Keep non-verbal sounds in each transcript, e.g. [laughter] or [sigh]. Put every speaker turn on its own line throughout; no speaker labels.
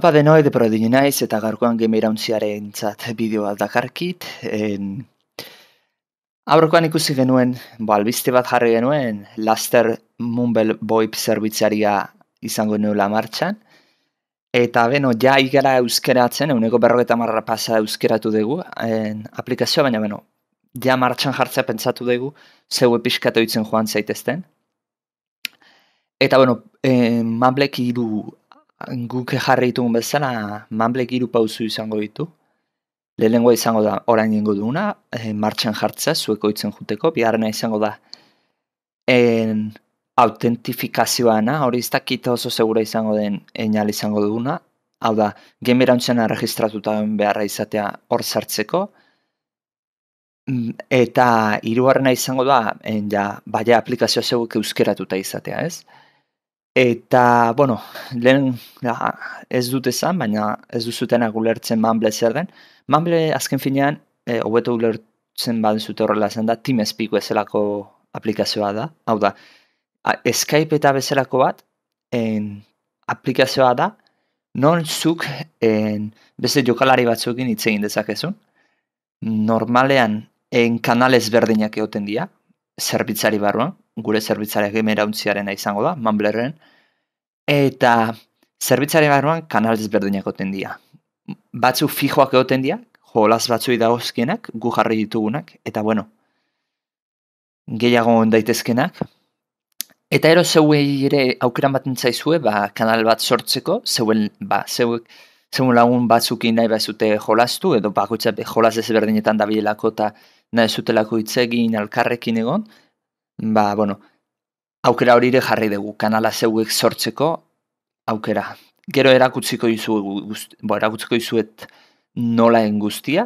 Apa ba, deno edo prodin naiz eta garkoan game irauntziaren txat bideo bat dakarkit. En... ikusi genuen, bo, ba, albizte bat jarri genuen, Laster Mumble Boip zerbitzaria izango nuela martxan. Eta beno, ja igara atzen, euneko berroketa marra pasa euskeratu dugu en, aplikazioa, baina beno, ja martxan jartzea pentsatu dugu, zeu epizkatoitzen joan zaitezten. Eta beno, eh, mablek iru guk jarri ditugun bezala, manblek iru pauzu izango ditu. Lehenengo izango da, orain ingo duguna, e, martxan jartza, zueko itzen juteko, biharna izango da, en autentifikazioana, hori ez dakit oso segura izango den enal izango duguna, hau da, genbera ontsena beharra izatea hor sartzeko, eta hirugarrena izango da, en, ja, baia aplikazioa zegoik euskeratuta izatea, ez? Eta, bueno, lehen ez dut esan, baina ez dut zuten agulertzen manble zer den. Manble azken finean, e, hobeto ulertzen baden zute horrela zen da, Team Speak bezalako aplikazioa da. Hau da, a, Skype eta bezalako bat, en, aplikazioa da, non zuk en, beste jokalari batzuekin hitz egin dezakezun. Normalean, en kanal ezberdinak egoten dira, zerbitzari barruan, gure zerbitzarek emerauntziaren izango da, manblerren, eta zerbitzare barruan kanal ezberdinak oten dia. Batzu fijoak egoten dia, jolaz batzu idagozkenak, gu jarri ditugunak, eta bueno, gehiago ondaitezkenak. Eta ero zeuei ere aukeran bat zaizue ba, kanal bat sortzeko, zeuen, ba, lagun batzuk nahi bezute jolastu, edo bakoitza jolaz ezberdinetan dabilelako eta nahi zutelako hitz alkarrekin egon, ba, bueno, aukera hori ere jarri dugu, kanala zeuek sortzeko aukera. Gero erakutsiko izu, guzti, bo, erakutsiko izuet nola guztia,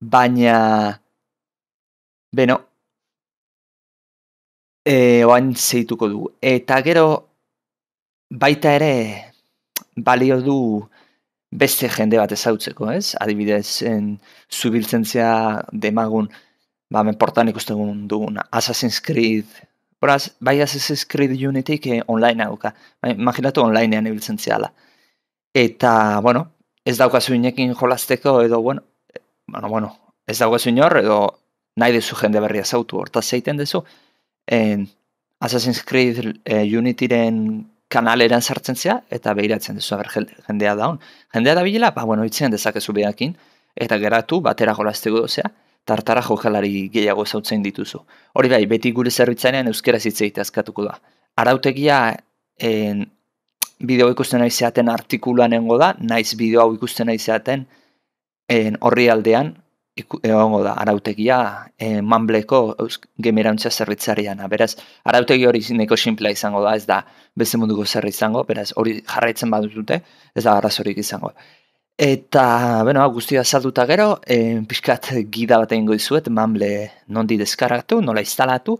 baina, beno, e, oain zeituko du. Eta gero, baita ere, balio du beste jende bat ezautzeko, ez? Adibidez, en, zubiltzen demagun, ba, menportan ikusten dugun Assassin's Creed, Horaz, bai Assassin's Creed Unity ke online hauka. Bai, imaginatu onlinean ibiltzen ziala. Eta, bueno, ez daukazu inekin jolasteko edo, bueno, bueno, bueno, ez daukazu inor edo nahi dezu jende berria zautu horta zeiten dezu. En, Assassin's Creed e, Unityren kanalera sartzen zea, eta behiratzen dezu aber jendea daun. Jendea da bilela, ba, bueno, itzen dezakezu behakin eta geratu batera jolasteko dozea tartara jokalari gehiago zautzen dituzu. Hori bai, beti gure zerbitzanean euskera zitzeite azkatuko da. Arautegia en, bideo ikusten nahi zeaten artikuluan nengo da, naiz bideo hau ikusten nahi zeaten en, horri aldean, egongo da, arautegia e, manbleko gemerantza zerritzariana. Ah, beraz, arautegi hori neko simplea izango da, ez da, beste munduko zerri izango, beraz, hori jarraitzen badut ez da arrazorik izango. Eta, bueno, guztia azalduta gero, e, pixkat gida bat egingo dizuet, nondi deskargatu, nola instalatu,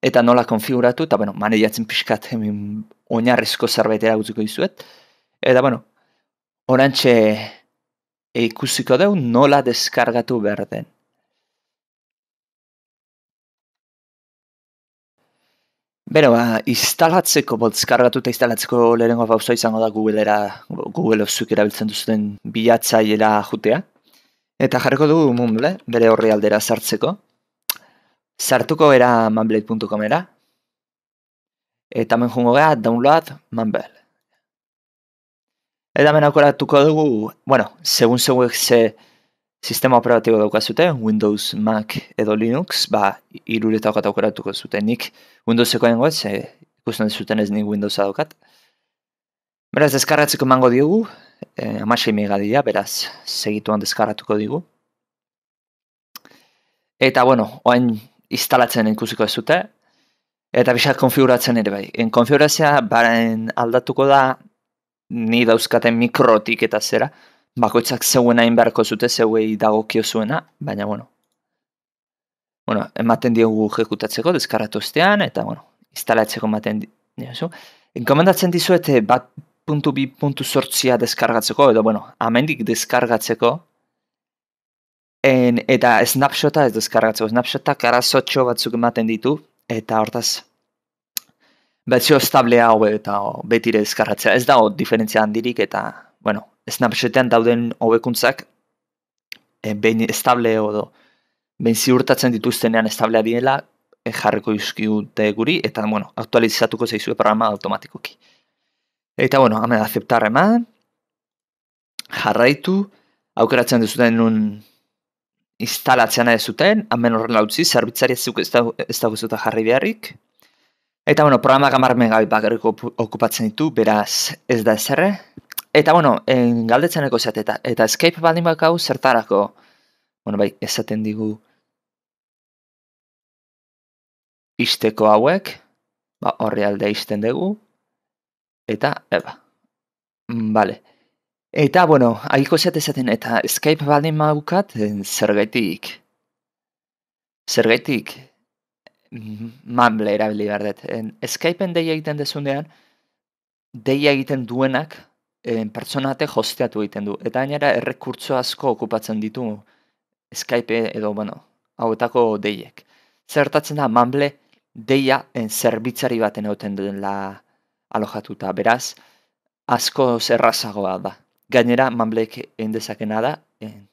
eta nola konfiguratu, eta, bueno, manejatzen pixkat hemen oinarrizko zerbait erakutziko dizuet. Eta, bueno, orantxe ikusiko deu, nola deskargatu behar den. Bero, ba, instalatzeko, bolzkargatu eta instalatzeko lehenengo pauso izango da Google-era, Google-ozuk erabiltzen duzuten bilatzailea jutea. Eta jarriko dugu Mumble, bere horri aldera sartzeko. Sartuko era manblade.com era. Eta hemen jungo gara, download Mumble. Eta hemen dugu, bueno, segun segun ze... Se, sistema operatibo daukazute, Windows, Mac edo Linux, ba, iruretak okat aukeratuko zuten, nik Windowseko nengo ikusten zuten ez nik Windowsa daukat. Beraz, deskarratzeko emango diogu, e, eh, amasei beraz, segituan deskarratuko digu. Eta, bueno, oain instalatzen ikusiko zute, eta bisak konfiguratzen ere bai. En konfigurazioa, baren aldatuko da, ni dauzkaten mikrotik eta zera, bakoitzak zeuen hain beharko zute zeuei dagokio zuena, baina bueno. Bueno, ematen diogu jekutatzeko, deskarratu ostean, eta bueno, instalatzeko ematen diogu. Enkomendatzen dizuet eh, bat puntu bi puntu sortzia deskargatzeko, edo bueno, amendik deskargatzeko, en, eta snapshota ez deskargatzeko, snapshota kara batzuk ematen ditu, eta hortaz, batzio establea hobe eta betire deskarratzea, ez dago diferentzia handirik, eta, bueno, Snapchatean dauden hobekuntzak e, eh, behin estable edo behin ziurtatzen dituztenean establea diela e, eh, jarriko izkiute guri eta, bueno, aktualizatuko zaizue programa automatikoki. Eta, bueno, hamen aceptar jarraitu, aukeratzen duzuten nun instalatzean ez zuten, hamen horren lautzi, zerbitzari ez zuk ez dago zuta jarri beharrik. Eta, bueno, programak amarmen gabe bakarriko okupatzen ditu, beraz ez da ez eta bueno, en, galdetzeneko zate, eta, eta escape baldin bakau zertarako, bueno, bai, esaten digu, isteko hauek, ba, horri isten dugu, eta, eba, bale. Mm, eta, bueno, ahiko zate eta escape baldin maukat, eh, zergaitik. zergetik, zergetik, mamble mm, erabili behar dut. escape deia egiten dezunean, deia egiten duenak, en, pertsonate hosteatu egiten du. Eta gainera errekurtso asko okupatzen ditu Skype edo, bueno, hauetako deiek. Zertatzen da, manble deia en zerbitzari baten hauten la alojatuta. Beraz, asko zerrazagoa da. Gainera, manblek egin dezakena da, en,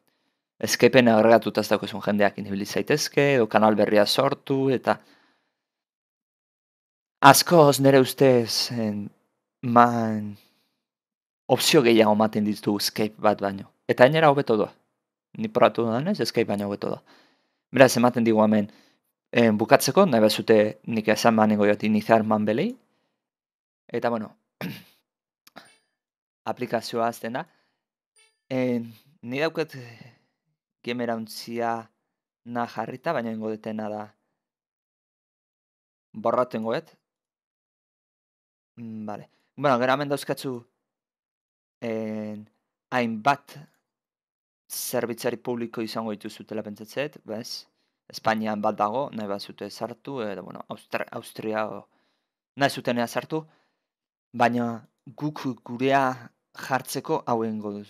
eskepen agregatuta ez dakozun jendeak inibilizaitezke, zaitezke, edo kanal berria sortu, eta asko nire ustez en, man, opzio gehiago ematen ditu escape bat baino. Eta hainera hobeto doa. Ni poratu da nez, Skype baino hobeto doa. Beraz, ematen digu hemen eh, bukatzeko, nahi bezute nik esan manengo ba joti nizar man belei. Eta bueno, [clears throat] aplikazioa azten da. En, ni dauket gemera untzia na jarrita, baina ingo detena da borratengoet. ingoet. Mm, vale. Bueno, gara hemen hainbat zerbitzari publiko izango dituzutela pentsatzeet, bez? Espainian bat dago, nahi bat zute zartu, edo, bueno, Austria, Austria o, nahi zutenea ea baina guk gurea jartzeko hauen goduz,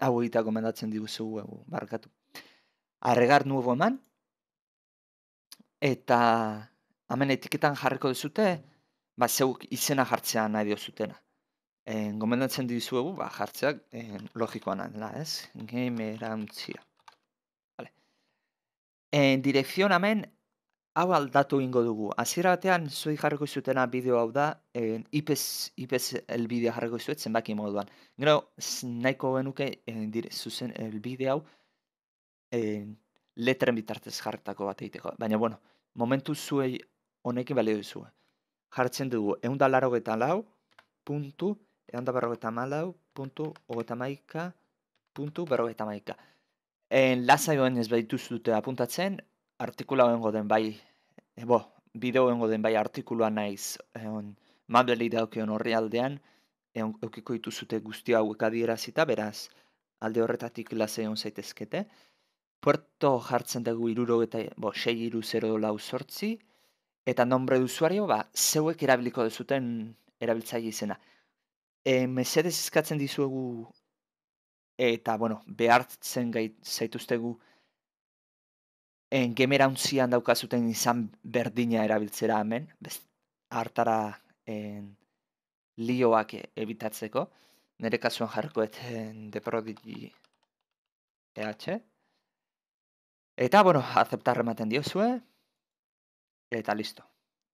hau [clears throat] egitea gomendatzen diguzugu, barkatu. Arregar nuevo eman, eta hemen etiketan jarriko duzute, ba, zeuk izena jartzea nahi diozutena en, eh, gomendatzen dizuegu ba, jartzeak en, eh, logikoan handela, ez? Game erantzia. Vale. En, eh, direkzion hau aldatu ingo dugu. Hasiera batean, zui jarriko zutena bideo hau da, en, IPES, IPES elbidea jarriko zuet zenbaki moduan. Gero, nahiko genuke dire, zuzen elbide hau en, letren bitartez jarretako bat egiteko. Baina, bueno, momentu zuei honekin balio duzu. Jartzen dugu, egun laro puntu, egon da berrogeta malau, En, ez baituz dute apuntatzen, artikula hoen goden bai, ebo, eh, bo, bideo goden bai artikula naiz, egon, mableli daukion horri aldean, egon, eukiko dituzute guztio hauek adierazita, beraz, alde horretatik lasai zaitezkete. Puerto jartzen dugu iruro eta, bo, sei iru sortzi, eta nombre duzuario, ba, zeuek erabiliko dezuten erabiltzaile izena e, mesedez eskatzen dizuegu eta bueno, behartzen gait zaituztegu en gemera dauka daukazuten izan berdina erabiltzera hemen, best, hartara en lioak ebitatzeko, nire kasuan jarkoet en deprodigi EH Eta, bueno, azeptar ematen diozue, eta listo,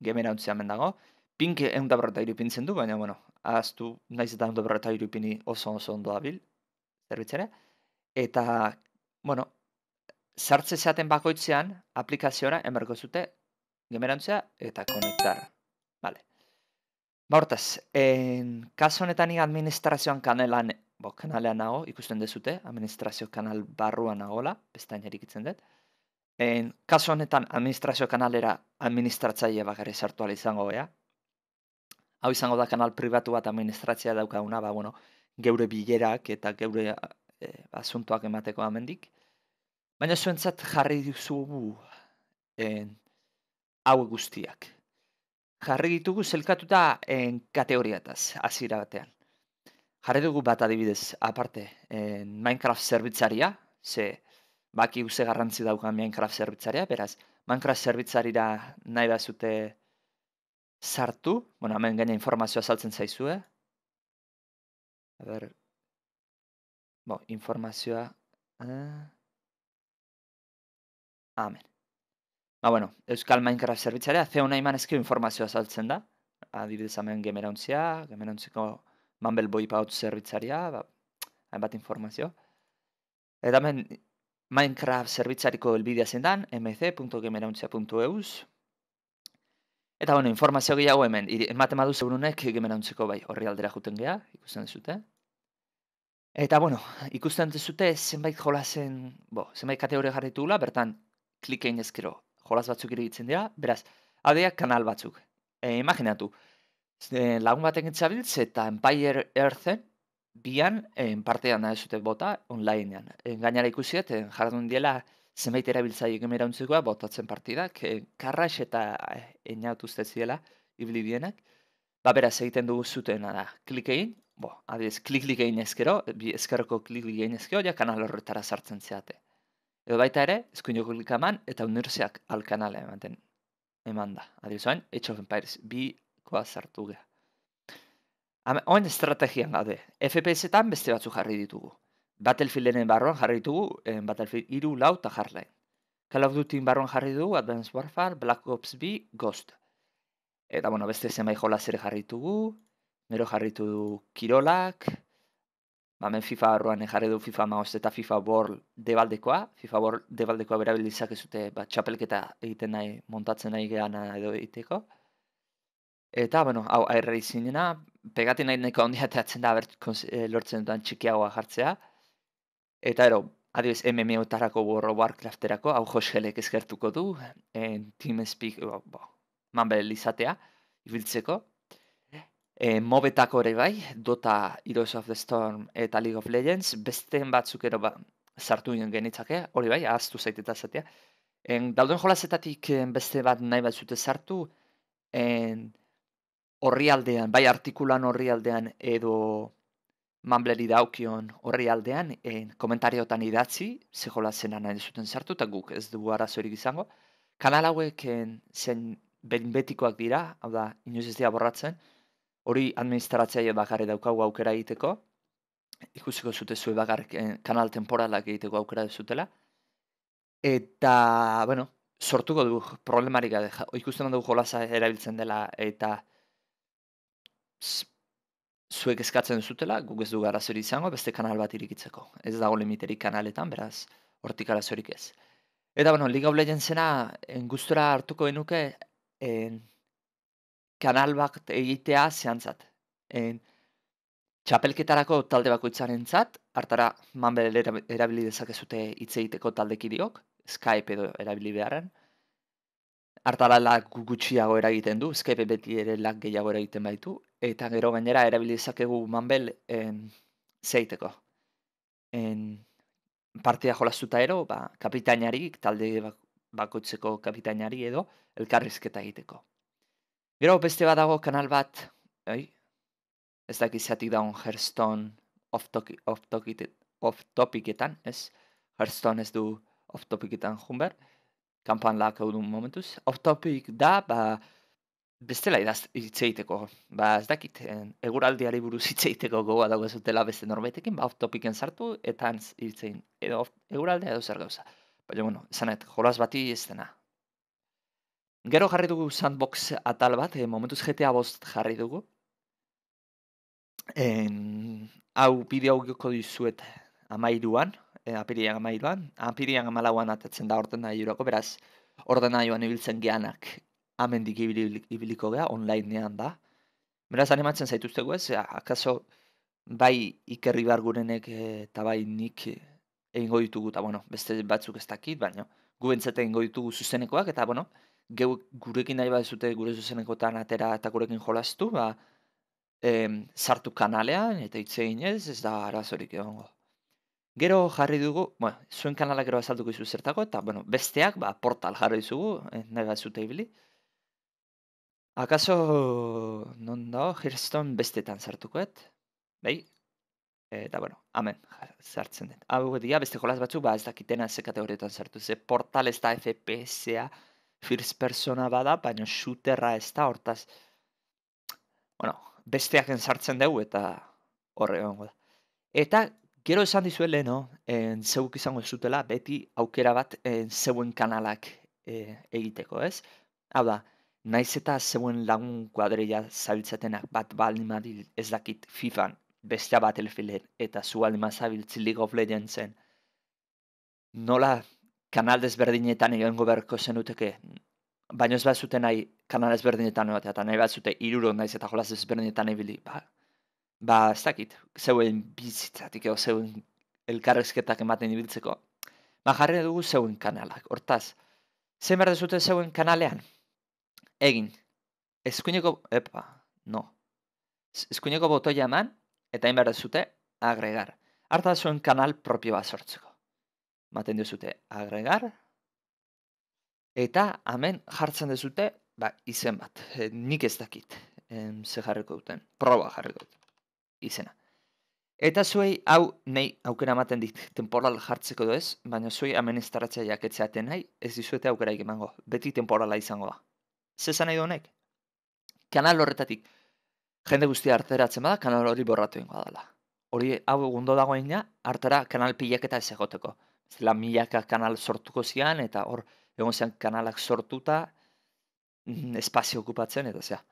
gemera mendago. Pink egun da berreta iripintzen du, baina, bueno, ahaztu naiz eta ondo berreta irupini oso oso ondo abil, zerbitzera. Eta, bueno, sartze zaten bakoitzean, aplikaziora, emberko zute, gemerantzea eta konektar. Vale. Ba, en, kaso honetan administrazioan kanelan, bo, kanalean nago, ikusten dezute, administrazio kanal barruan nagola, bestain erikitzen dut. En, kaso honetan administrazio kanalera administratzaile bakarri sartu izango gara, hau izango da kanal pribatu bat administratzea daukaguna, ba, bueno, geure bilerak eta geure e, asuntoak emateko amendik. Baina zuentzat jarri duzugu en, hau guztiak. Jarri ditugu zelkatuta en, kategoriataz, azira batean. Jarri dugu bat adibidez, aparte, en, Minecraft zerbitzaria, ze baki guze garrantzi dauka Minecraft zerbitzaria, beraz, Minecraft zerbitzarira nahi bazute zute sartu, bueno, hemen gene informazioa saltzen zaizue. A ber, bo, informazioa, eh? amen. Ba, bueno, Euskal Minecraft zerbitzarea, ze hona iman ezkio informazioa saltzen da. Adibidez, hemen gemerauntzia, gemerauntziko Mumble Boy zerbitzaria, ba, hainbat informazio. Eta hemen Minecraft zerbitzariko elbidea zendan, mc.gemerauntzia.euz, Eta bueno, informazio gehiago hemen, ematen badu zeurunek gemerantzeko bai horri aldera juten geha, ikusten dezute. Eta bueno, ikusten dezute zenbait jolasen, bo, zenbait kategoria jarritugula, bertan klikein ezkero jolas batzuk iruditzen dira, beraz, adeak kanal batzuk. E, imaginatu, e, lagun baten gintzabiltz eta Empire Earthen bian e, partean da ez bota online-ean. E, gainara ikusiet, e, jarra diela, zenbait erabiltzaile gemerauntzekoa botatzen partidak, e, karras eta e, eh, inaut uste ziela iblibienak. Ba, egiten dugu zutena da, klik egin, bo, adiz, klik klik egin ezkero, bi ezkerroko klik egin ezkero, ja kanal horretara sartzen zeate. Edo baita ere, eskuin joko eta unirzeak al kanale ematen, eman da. Adiz, oain, Age of Empires, bi koa zartu geha. Oain estrategian gaude, FPS-etan beste batzu jarri ditugu. Battlefielden barruan jarri dugu, eh, Battlefield iru lau eta jarlai. Call of Duty barruan jarri du Advanced Warfare, Black Ops 2, Ghost. Eta, bueno, beste zemai jola zere jarri dugu, gero jarri dugu Kirolak, Bamen FIFA arruan jarri du FIFA Maoz eta FIFA World debaldekoa. FIFA World debaldekoa berabilizak ez dute ba, txapelketa egiten nahi, montatzen nahi gehan edo egiteko. Eta, bueno, hau aerra izinena, pegatina nahi neka handia da bert, eh, lortzen dutan txikiagoa jartzea eta ero, adioz MMO-tarako borro Warcraft-erako, hau joselek ezkertuko du, en team speak, bo, ba, ba, man izatea, ibiltzeko. E, mobetako ere bai, Dota, Heroes of the Storm eta League of Legends, beste batzuk ero ba, sartu nion genitzake, hori bai, ahaztu zaiteta zatea. En, dauden jolazetatik eh, beste bat nahi bat zute sartu, horri aldean, bai artikulan horri edo Mambleri daukion horri aldean, komentariotan idatzi, zehola zenan nahi zuten sartu, eta guk ez du arazorik izango. Kanal hauek zen benbetikoak betikoak dira, hau da, inoiz ez dira borratzen, hori administratzaile bakarri daukagu aukera egiteko, ikusiko zute zue bakar kanal temporalak egiteko aukera zutela, eta, bueno, sortuko du problemarik ikusten dugu jolaza erabiltzen dela, eta zuek eskatzen zutela, guk ez dugu arazori izango, beste kanal bat irikitzeko. Ez dago limiterik kanaletan, beraz, hortik arazorik ez. Eta, bueno, League of Legendsena, enguztura eh, hartuko benuke, en, eh, kanal bat egitea zehantzat. En, eh, txapelketarako talde bako zat, hartara manbel erabili dezakezute hitz egiteko talde Skype edo erabilidearen lag gutxiago eragiten du, Skype beti ere lan gehiago eragiten baitu, eta gero gainera erabilizakegu manbel en, zeiteko. En, partia jolaztuta ero, ba, kapitainari, talde bakotzeko kapitainari edo, elkarrizketa egiteko. Gero, beste badago kanal bat, ez dakiz izatik daun Herston off-topiketan, off off ez? ez du off-topiketan junber. Kampan lakaudun momentuz. Off topic da, ba, bestela idaz itzeiteko. Ba, ez dakit, eh, eguraldiari buruz itzeiteko goa dago zutela beste norbaitekin, ba, off topicen sartu, eta itzein, edo, eguraldea edo zer gauza. Baina, bueno, zanet, jolaz bati ez dena. Gero jarri dugu sandbox atal bat, e, momentuz GTA bost jarri dugu. En, hau bideo hau dizuet eh, amairuan, e, eh, apirian amailuan, apirian amalauan atatzen da orten nahi jurako, beraz, orten nahi joan ibiltzen geanak amendik ibiliko geha, online da. Beraz, animatzen zaituztegu ez, eh, akaso bai ikerri bargurenek eh, eta bai nik egingo ditugu, eta bueno, beste batzuk ez dakit, baina gubentzete egingo ditugu zuzenekoak, eta bueno, geu, gurekin nahi zute, gure zuzenekotan atera eta gurekin jolastu, ba, em, sartu kanalean, eta itzein ez, ez da arazorik egongo. Gero jarri dugu, bueno, zuen kanala gero azalduko izu zertako, eta, bueno, besteak, ba, portal jarri zugu, eh, zute hibili. Akaso, non da, Hirston bestetan zartuko, et? Bai? Eta, bueno, amen, zartzen den. Hau dira, beste jolaz batzu, ba, ez dakitena ze kategorietan zartu. Ze portal ez da FPS-a, first persona bada, baina shooterra ez da, hortaz, bueno, besteak enzartzen dugu, eta horre gongo da. Eta, Gero esan dizue leheno, zeuk izango zutela beti aukera bat en, zeuen kanalak e, egiteko, ez? Hau da, naiz eta zeuen lagun kuadreia zabiltzatenak bat baldin badil ez dakit FIFAn, bestea bat elfilen, eta zu baldin mazabiltzi League of Legendsen, nola kanal desberdinetan egon goberko zenuteke, baina ez bat zuten nahi kanal desberdinetan egotea, eta nahi bat zute iruro naiz eta jolaz desberdinetan ebili, ba, ba, ez dakit, zeuen bizitzatik edo zeuen elkarrezketak ematen ibiltzeko, ba, jarri dugu zeuen kanalak. Hortaz, zein behar dezute zeuen kanalean? Egin, eskuineko, epa, no, eskuineko botoia eman, eta hain behar dezute, agregar. Harta zuen kanal propioa bat sortzeko. Maten dezute, agregar, eta hemen jartzen dezute, ba, izen bat, eh, nik ez dakit, e, ze jarriko duten, proba jarriko duten izena. Eta zuei, hau, nei aukera ematen dit temporal jartzeko du ez, baina zuei estaratzea jaketzea nahi, ez dizuete aukera egimango, beti temporala izango da. Zezan nahi honek? Kanal horretatik, jende guztia arteratzen bada, kanal hori borratu ingoa dela. Hori, hau egundo dago ja, hartara kanal pilaketa ez egoteko. Zela milaka kanal sortuko zian, eta hor, egon zean kanalak sortuta, mm, espazio okupatzen, eta zea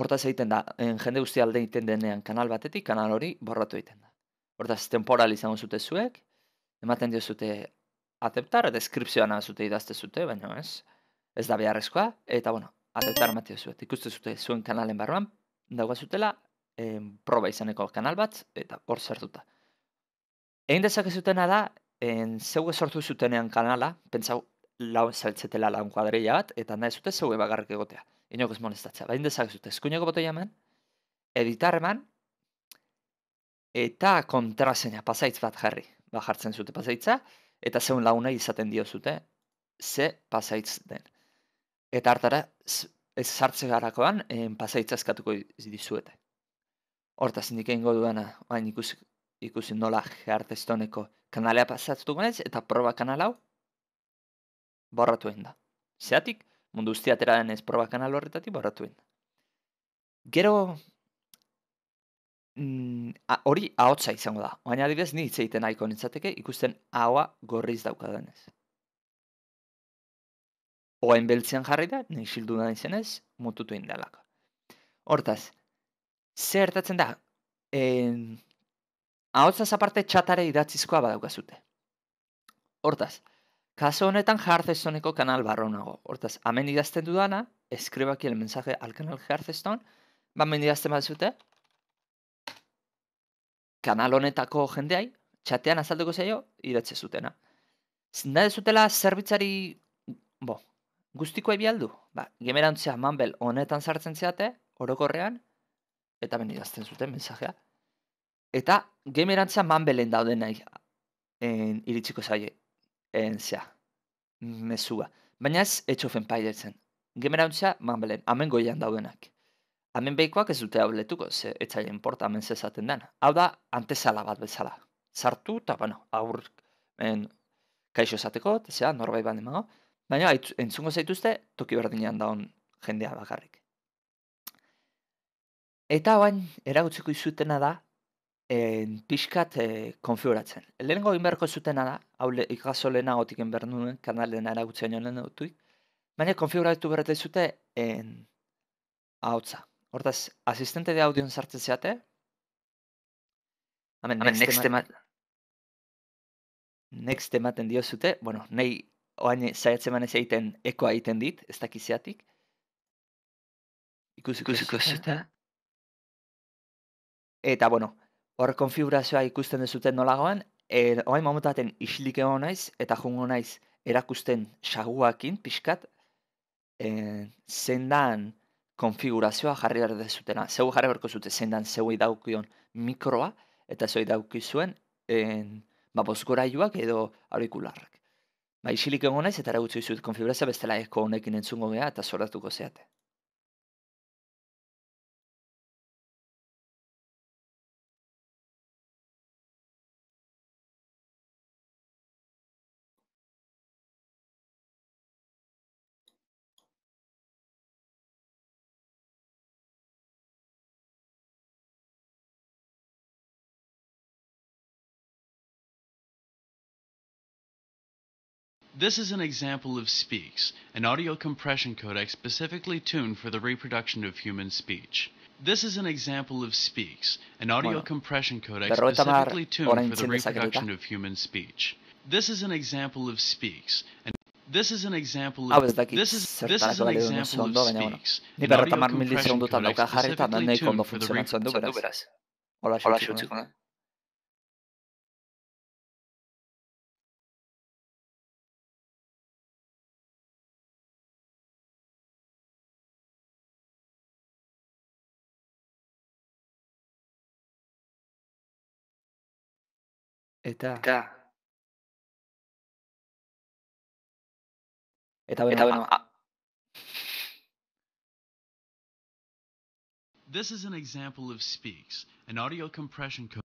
hortaz egiten da, en, jende guzti alde egiten denean kanal batetik, kanal hori borratu egiten da. Hortaz, temporal izango zute zuek, ematen dio zute ateptar, eta eskriptzioan zute idazte zute, baina ez, ez da beharrezkoa, eta bueno, ateptar ematen zuek, ikuste zute zuen kanalen barruan, daugazutela, en, proba izaneko kanal bat, eta hor zertuta. Egin dezake zutena da, en, zeu esortu zutenean kanala, pentsau, lau zaitzetela lan kuadreia bat, eta nahi zute zeu ebagarrik egotea inoko ez molestatzea. Baina zute, eskuineko botoi eman, editar eta kontrasena, pasaitz bat jarri. Ba jartzen zute pasaitza, eta zeun launa izaten dio zute, ze pasaitz den. Eta hartara, ez zartze garakoan, en pasaitza eskatuko dizuete. Hortaz, nik egin goduena, bain ikusi, ikusi nola gehartestoneko kanalea pasatztuko nez, eta proba kanalau hau, borratu egin da. Zeatik, mundu ustia tera den ez horretatik borratu ba, egin. Gero, mm, hori mm, izango da. Baina adibidez, ni itzeiten aiko nintzateke, ikusten haua gorriz daukadenez. Oain beltzen jarri da, nahi sildu da izenez mututu egin Hortaz, zer hartatzen da? ahotsa zaparte, txatare idatzizkoa badaukazute. Hortaz, Kaso honetan Hearthstoneko kanal barro nago. Hortaz, hamen idazten dudana, eskribaki el mensaje al kanal Hearthstone, ba idazten bat zute, kanal honetako jendeai, txatean azalduko zeio, idatze zutena. Zinda zutela zerbitzari, bo, guztikoa ibialdu, ba, gemerantzea manbel honetan sartzen zeate, orokorrean, eta hemen idazten zuten mensajea. Eta gemerantzea manbelen dauden nahi, eh, iritsiko zaie, enzea, mezua. Baina ez etxofen paidetzen. Gemera hontzea, manbelen, ba, amen goian daudenak. Hemen behikoak ez dute hau letuko, ze etzai importa amen zezaten dena, Hau da, antezala bat bezala. Zartu, eta, bueno, aur, kaixo esateko, zera, norbait bat Baina, entzungo zaituzte, toki berdinean daun jendea bakarrik. Eta oain, eragutzeko izutena da, en, pixkat e, konfiguratzen. Lehenengo inberko zutena da, hau ikaso lehena gotik enber nuen, kanalen arautzea Baina konfiguratu berreta izute, zute, hautza. Hortaz, asistente de audion sartzen zeate? Hemen, next, next, next, Next dio zute, bueno, nahi oain zaiatzen manez egiten ekoa egiten dit, ez dakizeatik. Ikusi, ikusi, ikusi, Eta, bueno, hor konfigurazioa ikusten dezuten nolagoan, er, oain momentaten egon naiz, eta jungo naiz erakusten saguakin pixkat, e, zendan konfigurazioa jarri behar dezutena. Zeu jarri beharko zute zendan zeuei idaukion mikroa, eta zeuei idaukizuen en, eh, ba, bozgorailuak edo aurikularrak. Ba, isilik egon naiz, eta erakutsu izut konfigurazioa bestela eko honekin entzungo geha, eta zoratuko zeate. This is an example of Speaks, an audio compression codec specifically tuned for the reproduction of human speech. This is an example of Speaks, an audio bueno, compression codec specifically tuned for the reproduction of human speech. This is an example of Speaks, this is an example ah, of this is this is an example of speaks. per Eta. Eta. Eta bueno. Eta bueno. A... This is an example of speaks, an audio compression code.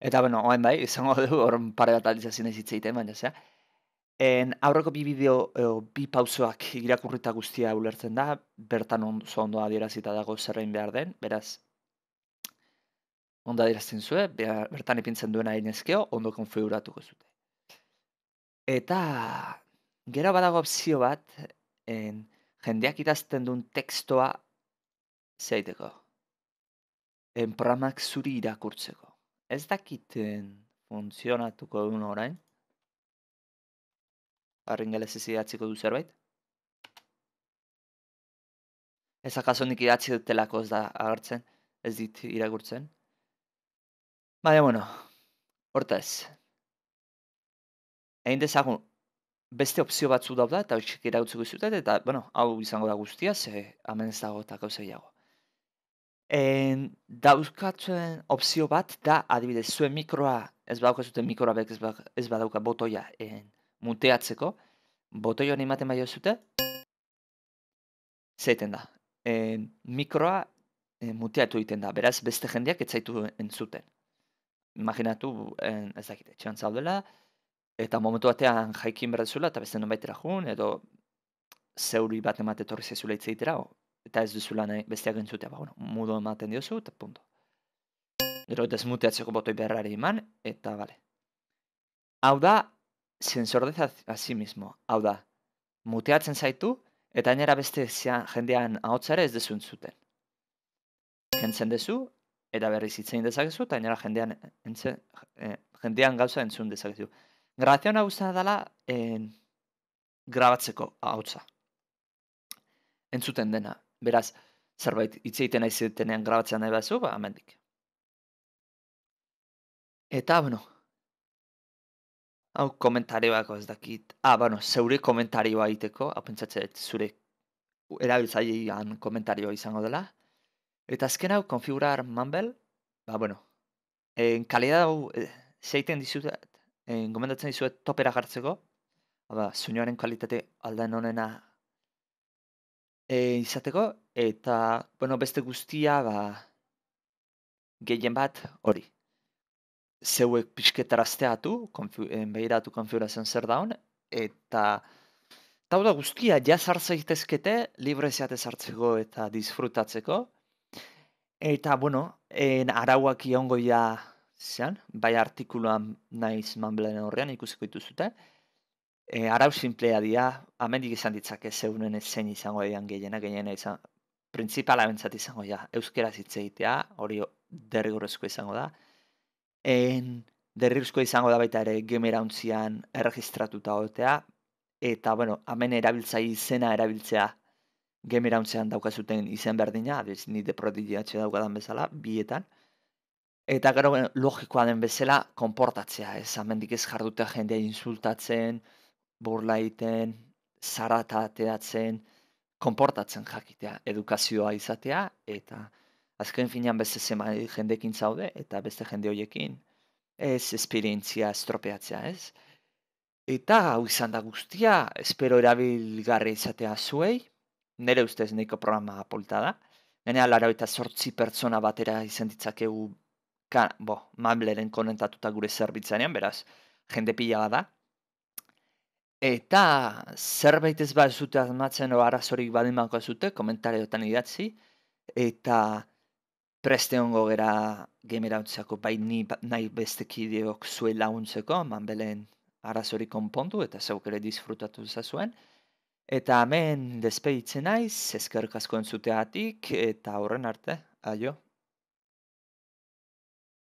Eta bueno, orain bai, izango [laughs] dugu horren pare bat aldiz ezin ez hitzeiten, baina zea. En aurreko bi bideo, edo bi pauzoak irakurrita guztia ulertzen da, bertan on, ondo adierazita dago zerrein behar den, beraz, onda dirazten zue, bertan ipintzen duena inezkeo, ondo konfiguratuko zute. Eta, gero badago opzio bat, jendeak idazten duen tekstoa zeiteko. En programak zuri irakurtzeko. Ez dakiten funtzionatuko duen orain. Arrin gelez idatziko du zerbait. Ez akazonik nik idatzi ez da agertzen. Ez dit irakurtzen. Baina, bueno, horta ez. Egin dezagun, beste opzio batzu dauda eta hori txik irakutzeko eta, bueno, hau izango da guztia, ze amen ez dago eta gauza En, dauzkatzen opzio bat, da, adibidez, zuen mikroa, ez badauka zuten mikroa bek, ez, ba, badauka botoia, en, muteatzeko, botoia hori imaten bai zute, zeiten da, en, mikroa en, muteatu egiten da, beraz, beste jendeak etzaitu entzuten imaginatu en, ez dakit, etxean zaudela, eta momentu batean jaikin berra duzula, eta beste nonbaitera jun, edo zeuri bat emate torri zezula hitz eta ez duzula nahi bestia ba, bueno, mudo ematen diozu, eta punto. Ero desmuteatzeko botoi berrari iman, eta bale. Hau da, zentzordez azimismo, hau da, muteatzen zaitu, eta nera beste jendean ahotzare ez dezuntzuten. Kentzen dezu, eta berriz hitzein dezakezu, eta nera jendean, entze, eh, jendean gauza entzun dezakezu. Grabazioan hau zena dela, grabatzeko hau Entzuten dena. Beraz, zerbait hitzeiten nahi zitenean grabatzean nahi bazu, ba, amendik. Eta, bueno, hau bako ez dakit. Ah, bueno, zeure komentarioa daiteko hau pentsatzea zure erabiltzailean komentario izango dela. Eta azken hau, konfigurar manbel, ba, bueno, en kalidad hau, e, eh, seiten dizuet, en eh, gomendatzen dizuet topera gartzeko, ba, ba, kalitate aldan honena e, eh, izateko, eta, bueno, beste guztia, ba, gehien bat, hori. Zeuek pixketarazteatu, konfi behiratu konfigurazen zer daun, eta eta da guztia jazartza egitezkete, libreziatez hartzeko eta disfrutatzeko, Eta, bueno, en arauak iongo zean, bai artikuluan naiz manbelen horrean ikusiko dituzute. E, arau simplea dia, amendik izan ditzake zeunen zein izango egin gehiena, gehiena izan, prinsipala bentsat izango ja, euskera zitzeitea, hori derrigorrezko izango da. En, derrigorrezko izango da baita ere gemera untzian erregistratuta hotea, eta, bueno, amen erabiltza izena erabiltzea gemerauntzean daukazuten izen berdina, adiz, ni de prodigiatxe daukadan bezala, bietan. Eta gero logikoa den bezala, konportatzea, ez amendik ez jardute jendea insultatzen, burlaiten, zarata ateratzen, konportatzen jakitea, edukazioa izatea, eta azken finan beste zema jendekin zaude, eta beste jende hoiekin, ez esperientzia estropeatzea, ez? Eta, hau izan da guztia, espero erabilgarri izatea zuei, Nere ustez neiko programa polita da. Gainera, laro eta sortzi pertsona batera izan ditzakegu kan, bo, mableren konentatuta gure zerbitzanean, beraz, jende pila da. Eta zerbait ez bat zute azmatzen o arazorik badimako zute, komentarioetan idatzi. Eta preste hongo gera gemera utzako, bai ni nahi bestekideok zuela untzeko, manbelen arrazorik konpondu eta zaukere disfrutatu zazuen. Eta hemen despeditzen naiz, eskerkazkoen zuteatik, eta horren arte, aio.